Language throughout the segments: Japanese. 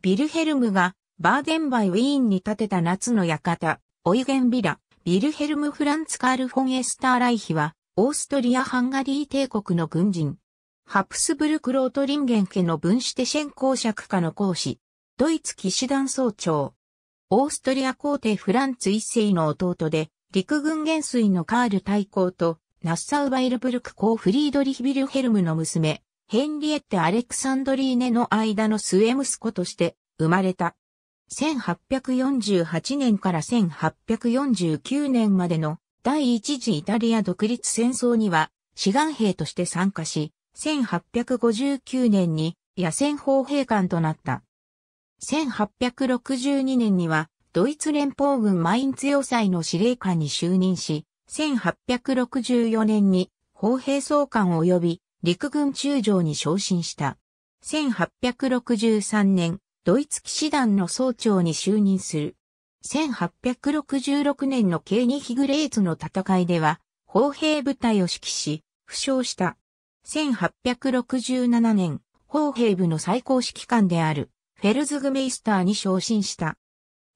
ビルヘルムがバーデンバイウィーンに建てた夏の館、オイゲンビラ、ビルヘルム・フランツ・カール・フォン・エスター・ライヒは、オーストリア・ハンガリー帝国の軍人。ハプスブルク・ロートリンゲン家の分子手シン公爵家の講師。ドイツ騎士団総長。オーストリア皇帝フランツ一世の弟で、陸軍元帥のカール大公と、ナッサウ・バイルブルク公フリードリヒ・ビルヘルムの娘、ヘンリエッテ・アレクサンドリーネの間の末息子として生まれた。1848年から1849年までの第一次イタリア独立戦争には志願兵として参加し、1859年に野戦砲兵官となった。1862年にはドイツ連邦軍マインツ要塞の司令官に就任し、1864年に砲兵総監及び陸軍中将に昇進した。1863年、ドイツ騎士団の総長に就任する。1866年のケーニヒグレーツの戦いでは、砲兵部隊を指揮し、負傷した。1867年、砲兵部の最高指揮官である、フェルズグメイスターに昇進した。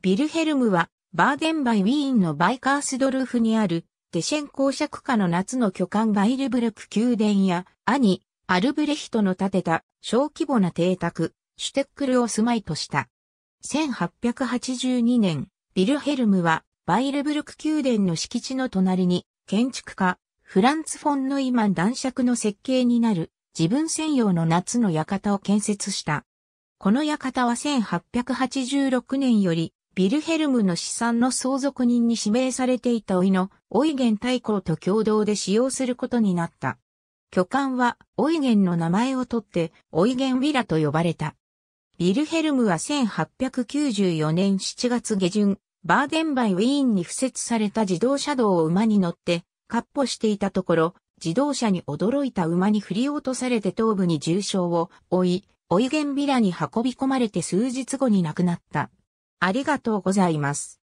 ビルヘルムは、バーデンバイ・ウィーンのバイカースドルフにあるデシェン公爵下の夏の巨漢バイルブルク宮殿や、兄、アルブレヒトの建てた小規模な邸宅、シュテックルを住まいとした。1882年、ビルヘルムはバイルブルク宮殿の敷地の隣に、建築家、フランツ・フォン・ノイマン男爵の設計になる自分専用の夏の館を建設した。この館は1886年よりビルヘルムの資産の相続人に指名されていた老いの、オイゲン大公と共同で使用することになった。巨漢は、オイゲンの名前を取って、オイゲン・ヴィラと呼ばれた。ビルヘルムは1894年7月下旬、バーデンバイウィーンに付設された自動車道を馬に乗って、ッ歩していたところ、自動車に驚いた馬に振り落とされて頭部に重傷を負い、オイゲンィラに運び込まれて数日後に亡くなった。ありがとうございます。